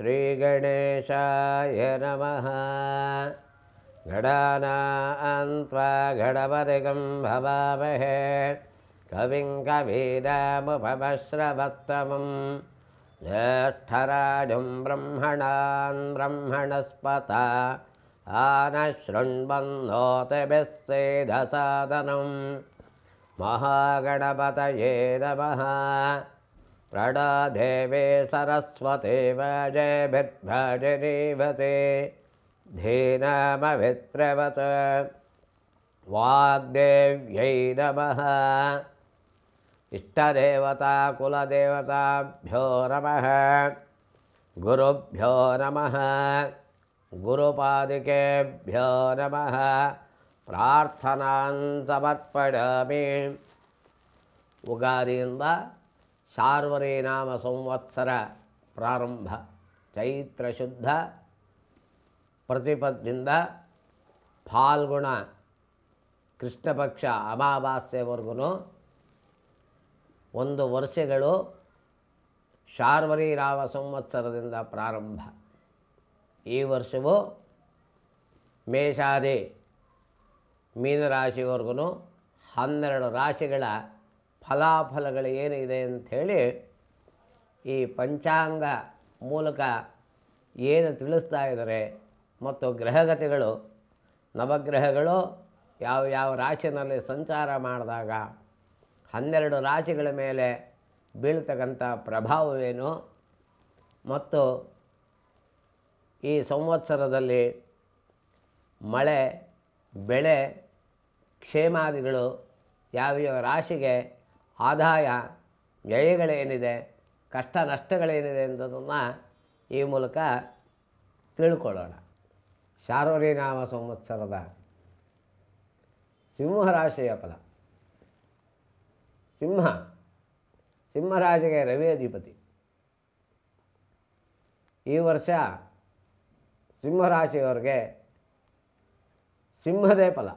श्रीगणेशाय नमः गडानान्त्वघणपतिगं भवामहे कविं कवीरामुपमश्रवत्तमं ज्येष्ठराजं ब्रह्मणान् ब्रह्मणस्पता आनशृण्वन्नोतिभिः सेधसादनं महागणपतये नमः प्रणादेवे सरस्वते वजभिर्भजनीभते नीवते वाग्देव्यै नमः इष्टदेवता कुलदेवताभ्यो नमः गुरुभ्यो नमः गुरुपादिकेभ्यो नमः प्रार्थनां समर्पयामि उगारिन्द ಶಾರ್ವರೇ ನಾಮ ಸಂವತ್ಸರ ಪ್ರಾರಂಭ ಚೈತ್ರ ಶುದ್ಧ ಪ್ರತಿಪದಿಂದ ಫಾಲ್ಗುಣ ಕೃಷ್ಣಪಕ್ಷ ಅಮಾವಾಸ್ಯವರೆಗೂ ಒಂದು ವರ್ಷಗಳು ಶಾರ್ವರಿ ರಾವ ಸಂವತ್ಸರದಿಂದ ಪ್ರಾರಂಭ ಈ ವರ್ಷವು ಮೇಷಾದಿ ಮೀನರಾಶಿವರೆಗೂ ಹನ್ನೆರಡು ರಾಶಿಗಳ ಫಲಾಫಲಗಳು ಏನಿದೆ ಅಂಥೇಳಿ ಈ ಪಂಚಾಂಗ ಮೂಲಕ ಏನು ತಿಳಿಸ್ತಾ ಇದ್ದಾರೆ ಮತ್ತು ಗ್ರಹಗತಿಗಳು ನವಗ್ರಹಗಳು ಯಾವ ಯಾವ ರಾಶಿನಲ್ಲಿ ಸಂಚಾರ ಮಾಡಿದಾಗ ಹನ್ನೆರಡು ರಾಶಿಗಳ ಮೇಲೆ ಬೀಳ್ತಕ್ಕಂಥ ಪ್ರಭಾವವೇನು ಮತ್ತು ಈ ಸಂವತ್ಸರದಲ್ಲಿ ಮಳೆ ಬೆಳೆ ಕ್ಷೇಮಾದಿಗಳು ಯಾವ್ಯಾವ ರಾಶಿಗೆ ಆದಾಯ ವ್ಯಯಗಳೇನಿದೆ ಕಷ್ಟ ನಷ್ಟಗಳೇನಿದೆ ಎಂಬುದನ್ನು ಈ ಮೂಲಕ ತಿಳ್ಕೊಳ್ಳೋಣ ಶಾರ್ವರಿನಾಮ ಸಂವತ್ಸರದ ಸಿಂಹರಾಶಿಯ ಫಲ ಸಿಂಹ ಸಿಂಹರಾಶಿಗೆ ರವಿ ಅಧಿಪತಿ ಈ ವರ್ಷ ಸಿಂಹರಾಶಿಯವರಿಗೆ ಸಿಂಹದೇ ಫಲ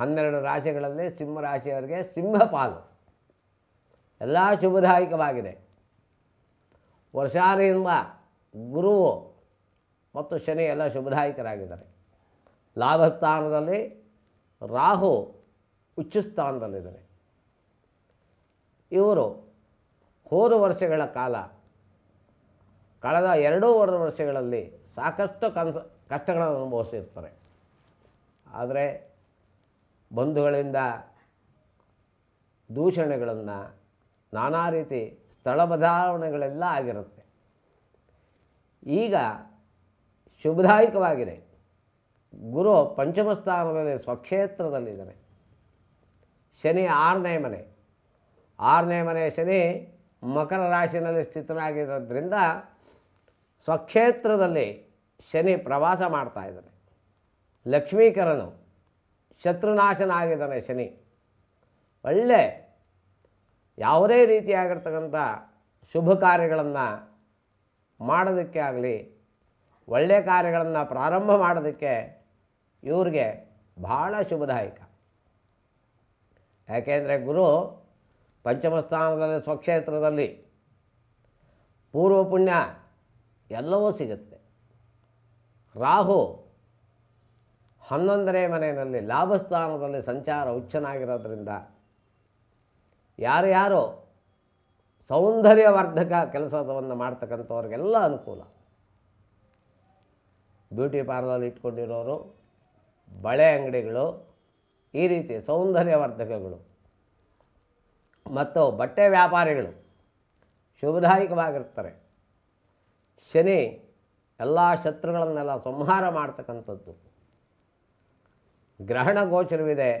ಹನ್ನೆರಡು ರಾಶಿಗಳಲ್ಲಿ ಸಿಂಹರಾಶಿಯವರಿಗೆ ಸಿಂಹ ಪಾಲು ಎಲ್ಲ ಶುಭದಾಯಕವಾಗಿದೆ ವರ್ಷಾರಿಯಿಂದ ಗುರು ಮತ್ತು ಶನಿ ಎಲ್ಲ ಶುಭದಾಯಕರಾಗಿದ್ದಾರೆ ಲಾಭಸ್ಥಾನದಲ್ಲಿ ರಾಹು ಸ್ಥಾನದಲ್ಲಿದ್ದಾರೆ ಇವರು ಹೋರು ವರ್ಷಗಳ ಕಾಲ ಕಳೆದ ಎರಡೂವರೆ ವರ್ಷಗಳಲ್ಲಿ ಸಾಕಷ್ಟು ಕನ್ಸ ಕಷ್ಟಗಳನ್ನು ಅನುಭವಿಸಿರ್ತಾರೆ ಆದರೆ ಬಂಧುಗಳಿಂದ ದೂಷಣೆಗಳನ್ನು ನಾನಾ ರೀತಿ ಸ್ಥಳ ಬದಲಾವಣೆಗಳೆಲ್ಲ ಆಗಿರುತ್ತೆ ಈಗ ಶುಭದಾಯಕವಾಗಿದೆ ಗುರು ಪಂಚಮ ಸ್ಥಾನದಲ್ಲಿ ಸ್ವಕ್ಷೇತ್ರದಲ್ಲಿದ್ದಾನೆ ಶನಿ ಆರನೇ ಮನೆ ಆರನೇ ಮನೆ ಶನಿ ಮಕರ ರಾಶಿನಲ್ಲಿ ಸ್ಥಿತನಾಗಿರೋದ್ರಿಂದ ಸ್ವಕ್ಷೇತ್ರದಲ್ಲಿ ಶನಿ ಪ್ರವಾಸ ಮಾಡ್ತಾಯಿದ್ದಾರೆ ಇದ್ದಾನೆ ಲಕ್ಷ್ಮೀಕರನು ಶತ್ರುನಾಶನ ಆಗಿದ್ದಾನೆ ಶನಿ ಒಳ್ಳೆ ಯಾವುದೇ ರೀತಿಯಾಗಿರ್ತಕ್ಕಂಥ ಶುಭ ಕಾರ್ಯಗಳನ್ನು ಮಾಡೋದಕ್ಕೆ ಆಗಲಿ ಒಳ್ಳೆ ಕಾರ್ಯಗಳನ್ನು ಪ್ರಾರಂಭ ಮಾಡೋದಕ್ಕೆ ಇವ್ರಿಗೆ ಭಾಳ ಶುಭದಾಯಕ ಯಾಕೆಂದರೆ ಗುರು ಪಂಚಮಸ್ಥಾನದಲ್ಲಿ ಸ್ವಕ್ಷೇತ್ರದಲ್ಲಿ ಪೂರ್ವ ಪುಣ್ಯ ಎಲ್ಲವೂ ಸಿಗುತ್ತೆ ರಾಹು ಹನ್ನೊಂದನೇ ಮನೆಯಲ್ಲಿ ಲಾಭಸ್ಥಾನದಲ್ಲಿ ಸಂಚಾರ ಹುಚ್ಚನಾಗಿರೋದ್ರಿಂದ ಯಾರ್ಯಾರು ಸೌಂದರ್ಯವರ್ಧಕ ಕೆಲಸವನ್ನು ಮಾಡ್ತಕ್ಕಂಥವ್ರಿಗೆಲ್ಲ ಅನುಕೂಲ ಬ್ಯೂಟಿ ಪಾರ್ಲರ್ ಇಟ್ಕೊಂಡಿರೋರು ಬಳೆ ಅಂಗಡಿಗಳು ಈ ರೀತಿ ಸೌಂದರ್ಯವರ್ಧಕಗಳು ಮತ್ತು ಬಟ್ಟೆ ವ್ಯಾಪಾರಿಗಳು ಶುಭದಾಯಕವಾಗಿರ್ತಾರೆ ಶನಿ ಎಲ್ಲ ಶತ್ರುಗಳನ್ನೆಲ್ಲ ಸಂಹಾರ ಮಾಡ್ತಕ್ಕಂಥದ್ದು ಗ್ರಹಣ ಗೋಚರವಿದೆ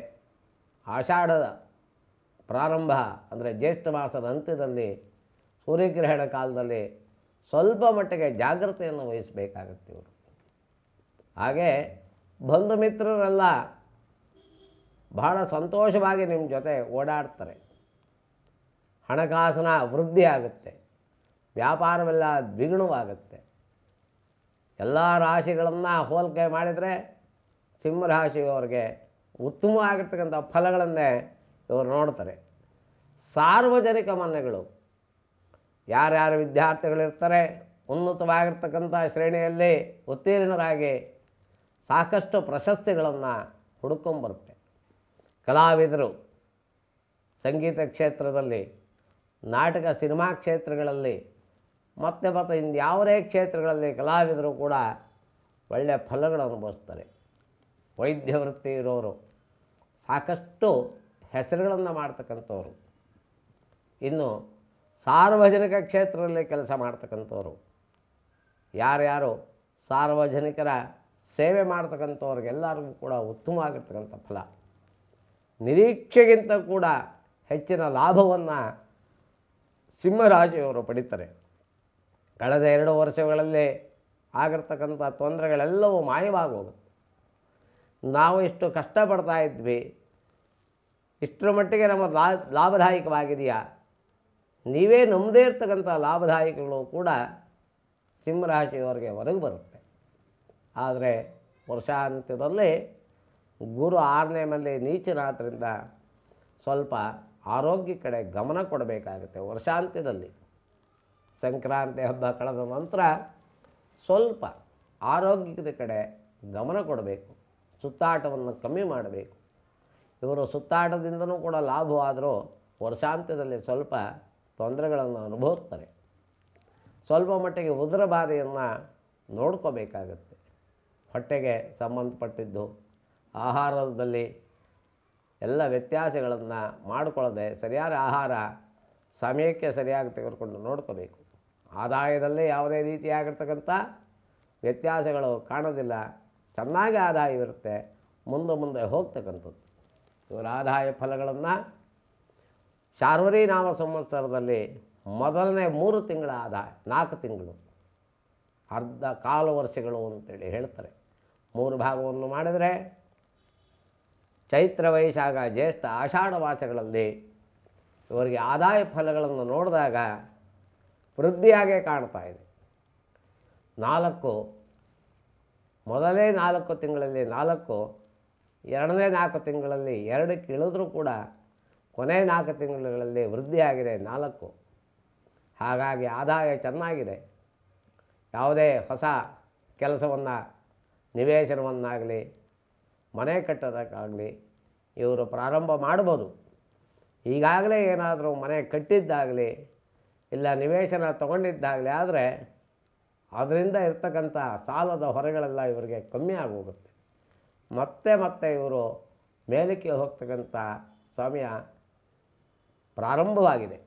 ಆಷಾಢದ ಪ್ರಾರಂಭ ಅಂದರೆ ಜ್ಯೇಷ್ಠ ಮಾಸದ ಅಂತ್ಯದಲ್ಲಿ ಸೂರ್ಯಗ್ರಹಣ ಕಾಲದಲ್ಲಿ ಸ್ವಲ್ಪ ಮಟ್ಟಿಗೆ ಜಾಗ್ರತೆಯನ್ನು ವಹಿಸಬೇಕಾಗತ್ತೆ ಇವರು ಹಾಗೇ ಬಂಧು ಮಿತ್ರರೆಲ್ಲ ಬಹಳ ಸಂತೋಷವಾಗಿ ನಿಮ್ಮ ಜೊತೆ ಓಡಾಡ್ತಾರೆ ಹಣಕಾಸಿನ ವೃದ್ಧಿ ಆಗುತ್ತೆ ವ್ಯಾಪಾರವೆಲ್ಲ ದ್ವಿಗುಣವಾಗುತ್ತೆ ಎಲ್ಲ ರಾಶಿಗಳನ್ನು ಹೋಲಿಕೆ ಮಾಡಿದರೆ ಸಿಂಹರಾಶಿಯವರಿಗೆ ಉತ್ತಮ ಆಗಿರ್ತಕ್ಕಂಥ ಫಲಗಳನ್ನೇ ಇವರು ನೋಡ್ತಾರೆ ಸಾರ್ವಜನಿಕ ಮನೆಗಳು ಯಾರ್ಯಾರು ವಿದ್ಯಾರ್ಥಿಗಳಿರ್ತಾರೆ ಉನ್ನತವಾಗಿರ್ತಕ್ಕಂಥ ಶ್ರೇಣಿಯಲ್ಲಿ ಉತ್ತೀರ್ಣರಾಗಿ ಸಾಕಷ್ಟು ಪ್ರಶಸ್ತಿಗಳನ್ನು ಹುಡ್ಕೊಂಬರುತ್ತೆ ಕಲಾವಿದರು ಸಂಗೀತ ಕ್ಷೇತ್ರದಲ್ಲಿ ನಾಟಕ ಸಿನಿಮಾ ಕ್ಷೇತ್ರಗಳಲ್ಲಿ ಮತ್ತೆ ಮತ್ತು ಯಾವುದೇ ಕ್ಷೇತ್ರಗಳಲ್ಲಿ ಕಲಾವಿದರು ಕೂಡ ಒಳ್ಳೆಯ ಫಲಗಳನ್ನು ಅನುಭವಿಸ್ತಾರೆ ವೈದ್ಯ ವೃತ್ತಿ ಇರೋರು ಸಾಕಷ್ಟು ಹೆಸರುಗಳನ್ನು ಮಾಡ್ತಕ್ಕಂಥವ್ರು ಇನ್ನು ಸಾರ್ವಜನಿಕ ಕ್ಷೇತ್ರದಲ್ಲಿ ಕೆಲಸ ಮಾಡ್ತಕ್ಕಂಥವ್ರು ಯಾರ್ಯಾರು ಸಾರ್ವಜನಿಕರ ಸೇವೆ ಮಾಡ್ತಕ್ಕಂಥವ್ರಿಗೆಲ್ಲರಿಗೂ ಕೂಡ ಉತ್ತಮವಾಗಿರ್ತಕ್ಕಂಥ ಫಲ ನಿರೀಕ್ಷೆಗಿಂತ ಕೂಡ ಹೆಚ್ಚಿನ ಲಾಭವನ್ನು ಸಿಂಹರಾಜೆಯವರು ಪಡಿತಾರೆ ಕಳೆದ ಎರಡು ವರ್ಷಗಳಲ್ಲಿ ಆಗಿರ್ತಕ್ಕಂಥ ತೊಂದರೆಗಳೆಲ್ಲವೂ ಮಾಯವಾಗೋದು ನಾವು ಎಷ್ಟು ಕಷ್ಟಪಡ್ತಾ ಇದ್ವಿ ಇಷ್ಟರ ಮಟ್ಟಿಗೆ ನಮ್ಮ ಲಾ ಲಾಭದಾಯಕವಾಗಿದೆಯಾ ನೀವೇ ನಮ್ಮದೇ ಇರ್ತಕ್ಕಂಥ ಲಾಭದಾಯಕಗಳು ಕೂಡ ಸಿಂಹರಾಶಿಯವರಿಗೆ ಹೊರಗೆ ಬರುತ್ತೆ ಆದರೆ ವರ್ಷಾಂತ್ಯದಲ್ಲಿ ಗುರು ಆರನೇ ಮೇಲೆ ನೀಚನಾದ್ರಿಂದ ಸ್ವಲ್ಪ ಆರೋಗ್ಯ ಕಡೆ ಗಮನ ಕೊಡಬೇಕಾಗುತ್ತೆ ವರ್ಷಾಂತ್ಯದಲ್ಲಿ ಸಂಕ್ರಾಂತಿ ಹಬ್ಬ ಕಳೆದ ನಂತರ ಸ್ವಲ್ಪ ಆರೋಗ್ಯದ ಕಡೆ ಗಮನ ಕೊಡಬೇಕು ಸುತ್ತಾಟವನ್ನು ಕಮ್ಮಿ ಮಾಡಬೇಕು ಇವರು ಸುತ್ತಾಟದಿಂದಲೂ ಕೂಡ ಲಾಭವಾದರೂ ವರ್ಷಾಂತ್ಯದಲ್ಲಿ ಸ್ವಲ್ಪ ತೊಂದರೆಗಳನ್ನು ಅನುಭವಿಸ್ತಾರೆ ಸ್ವಲ್ಪ ಮಟ್ಟಿಗೆ ಉದರ ಬಾಧೆಯನ್ನು ನೋಡ್ಕೋಬೇಕಾಗತ್ತೆ ಹೊಟ್ಟೆಗೆ ಸಂಬಂಧಪಟ್ಟಿದ್ದು ಆಹಾರದಲ್ಲಿ ಎಲ್ಲ ವ್ಯತ್ಯಾಸಗಳನ್ನು ಮಾಡಿಕೊಳ್ಳದೆ ಸರಿಯಾದ ಆಹಾರ ಸಮಯಕ್ಕೆ ಸರಿಯಾಗಿ ತೆಗೆದುಕೊಂಡು ನೋಡ್ಕೋಬೇಕು ಆದಾಯದಲ್ಲೇ ಯಾವುದೇ ರೀತಿಯಾಗಿರ್ತಕ್ಕಂಥ ವ್ಯತ್ಯಾಸಗಳು ಕಾಣೋದಿಲ್ಲ ಚೆನ್ನಾಗಿ ಆದಾಯವಿರುತ್ತೆ ಮುಂದೆ ಮುಂದೆ ಹೋಗ್ತಕ್ಕಂಥದ್ದು ಇವರ ಆದಾಯ ಫಲಗಳನ್ನು ಶಾರ್ವರಿ ನಾಮ ಸಂವತ್ಸರದಲ್ಲಿ ಮೊದಲನೇ ಮೂರು ತಿಂಗಳ ಆದಾಯ ನಾಲ್ಕು ತಿಂಗಳು ಅರ್ಧ ಕಾಲು ವರ್ಷಗಳು ಅಂತೇಳಿ ಹೇಳ್ತಾರೆ ಮೂರು ಭಾಗವನ್ನು ಮಾಡಿದರೆ ಚೈತ್ರ ವಯಸ್ಸಾಗ ಜ್ಯೇಷ್ಠ ಆಷಾಢ ಮಾಸಗಳಲ್ಲಿ ಇವರಿಗೆ ಆದಾಯ ಫಲಗಳನ್ನು ನೋಡಿದಾಗ ವೃದ್ಧಿಯಾಗೇ ಕಾಣ್ತಾ ಇದೆ ನಾಲ್ಕು ಮೊದಲೇ ನಾಲ್ಕು ತಿಂಗಳಲ್ಲಿ ನಾಲ್ಕು ಎರಡನೇ ನಾಲ್ಕು ತಿಂಗಳಲ್ಲಿ ಎರಡಕ್ಕೆ ಇಳಿದ್ರೂ ಕೂಡ ಕೊನೆ ನಾಲ್ಕು ತಿಂಗಳುಗಳಲ್ಲಿ ವೃದ್ಧಿಯಾಗಿದೆ ನಾಲ್ಕು ಹಾಗಾಗಿ ಆದಾಯ ಚೆನ್ನಾಗಿದೆ ಯಾವುದೇ ಹೊಸ ಕೆಲಸವನ್ನು ನಿವೇಶನವನ್ನಾಗಲಿ ಮನೆ ಕಟ್ಟೋದಕ್ಕಾಗಲಿ ಇವರು ಪ್ರಾರಂಭ ಮಾಡ್ಬೋದು ಈಗಾಗಲೇ ಏನಾದರೂ ಮನೆ ಕಟ್ಟಿದ್ದಾಗಲಿ ಇಲ್ಲ ನಿವೇಶನ ತಗೊಂಡಿದ್ದಾಗಲಿ ಆದರೆ ಅದರಿಂದ ಇರ್ತಕ್ಕಂಥ ಸಾಲದ ಹೊರೆಗಳೆಲ್ಲ ಇವರಿಗೆ ಕಮ್ಮಿ ಆಗೋಗುತ್ತೆ ಮತ್ತೆ ಮತ್ತೆ ಇವರು ಮೇಲಕ್ಕೆ ಹೋಗ್ತಕ್ಕಂಥ ಸಮಯ ಪ್ರಾರಂಭವಾಗಿದೆ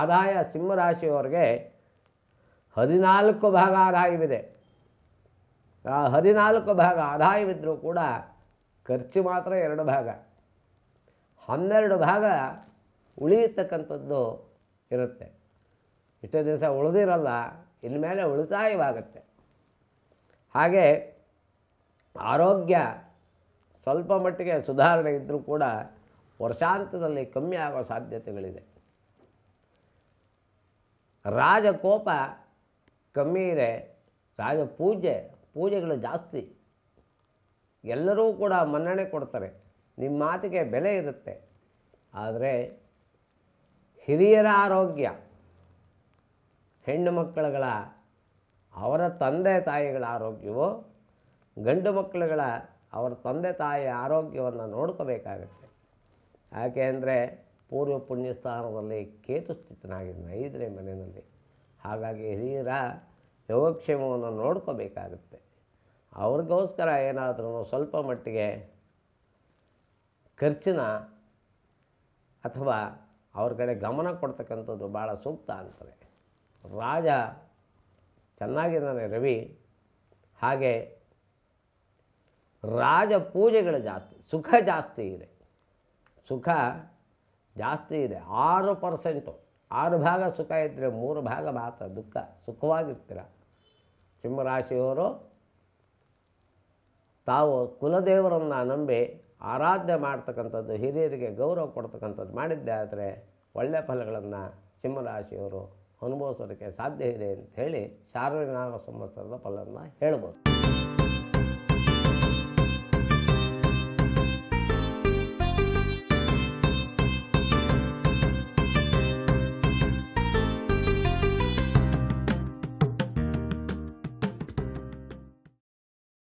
ಆದಾಯ ಸಿಂಹರಾಶಿಯವರಿಗೆ ಹದಿನಾಲ್ಕು ಭಾಗ ಆದಾಯವಿದೆ ಆ ಹದಿನಾಲ್ಕು ಭಾಗ ಆದಾಯವಿದ್ದರೂ ಕೂಡ ಖರ್ಚು ಮಾತ್ರ ಎರಡು ಭಾಗ ಹನ್ನೆರಡು ಭಾಗ ಉಳಿಯತಕ್ಕಂಥದ್ದು ಇರುತ್ತೆ ಇಷ್ಟೇ ದಿವಸ ಉಳಿದಿರಲ್ಲ ಇನ್ಮೇಲೆ ಉಳಿತಾಯವಾಗುತ್ತೆ ಹಾಗೆ ಆರೋಗ್ಯ ಸ್ವಲ್ಪ ಮಟ್ಟಿಗೆ ಸುಧಾರಣೆ ಇದ್ದರೂ ಕೂಡ ವರ್ಷಾಂತದಲ್ಲಿ ಕಮ್ಮಿ ಆಗೋ ಸಾಧ್ಯತೆಗಳಿದೆ ರಾಜಕೋಪ ಕಮ್ಮಿ ಇದೆ ರಾಜ ಪೂಜೆ ಪೂಜೆಗಳು ಜಾಸ್ತಿ ಎಲ್ಲರೂ ಕೂಡ ಮನ್ನಣೆ ಕೊಡ್ತಾರೆ ನಿಮ್ಮ ಮಾತಿಗೆ ಬೆಲೆ ಇರುತ್ತೆ ಆದರೆ ಹಿರಿಯರ ಆರೋಗ್ಯ ಹೆಣ್ಣು ಮಕ್ಕಳುಗಳ ಅವರ ತಂದೆ ತಾಯಿಗಳ ಆರೋಗ್ಯವು ಗಂಡು ಮಕ್ಕಳುಗಳ ಅವರ ತಂದೆ ತಾಯಿಯ ಆರೋಗ್ಯವನ್ನು ನೋಡ್ಕೋಬೇಕಾಗತ್ತೆ ಯಾಕೆ ಅಂದರೆ ಪೂರ್ವ ಪುಣ್ಯಸ್ಥಾನದಲ್ಲಿ ಕೇತು ಸ್ಥಿತನಾಗಿದ್ದಾನೆ ಐದನೇ ಮನೆಯಲ್ಲಿ ಹಾಗಾಗಿ ಹಿರಿಯರ ಯೋಗಕ್ಷೇಮವನ್ನು ನೋಡ್ಕೋಬೇಕಾಗುತ್ತೆ ಅವ್ರಿಗೋಸ್ಕರ ಏನಾದರೂ ಸ್ವಲ್ಪ ಮಟ್ಟಿಗೆ ಖರ್ಚಿನ ಅಥವಾ ಅವ್ರ ಕಡೆ ಗಮನ ಕೊಡ್ತಕ್ಕಂಥದ್ದು ಭಾಳ ಸೂಕ್ತ ಅಂತಾರೆ ರಾಜ ಚೆನ್ನಾಗಿದ್ದಾನೆ ರವಿ ಹಾಗೆ ರಾಜ ಪೂಜೆಗಳು ಜಾಸ್ತಿ ಸುಖ ಜಾಸ್ತಿ ಇದೆ ಸುಖ ಜಾಸ್ತಿ ಇದೆ ಆರು ಪರ್ಸೆಂಟು ಆರು ಭಾಗ ಸುಖ ಇದ್ದರೆ ಮೂರು ಭಾಗ ಮಾತ್ರ ದುಃಖ ಸುಖವಾಗಿರ್ತೀರ ಸಿಂಹರಾಶಿಯವರು ತಾವು ಕುಲದೇವರನ್ನು ನಂಬಿ ಆರಾಧ್ಯ ಮಾಡ್ತಕ್ಕಂಥದ್ದು ಹಿರಿಯರಿಗೆ ಗೌರವ ಕೊಡ್ತಕ್ಕಂಥದ್ದು ಮಾಡಿದ್ದೆ ಆದರೆ ಒಳ್ಳೆಯ ಫಲಗಳನ್ನು ಸಿಂಹರಾಶಿಯವರು ಅನುಭವಿಸೋದಕ್ಕೆ ಸಾಧ್ಯ ಇದೆ ಅಂತ ಹೇಳಿ ಶಾರ್ವರಿ ನಾಗ ಸಂವತ್ಸರದ ಫಲವನ್ನು ಹೇಳ್ಬೋದು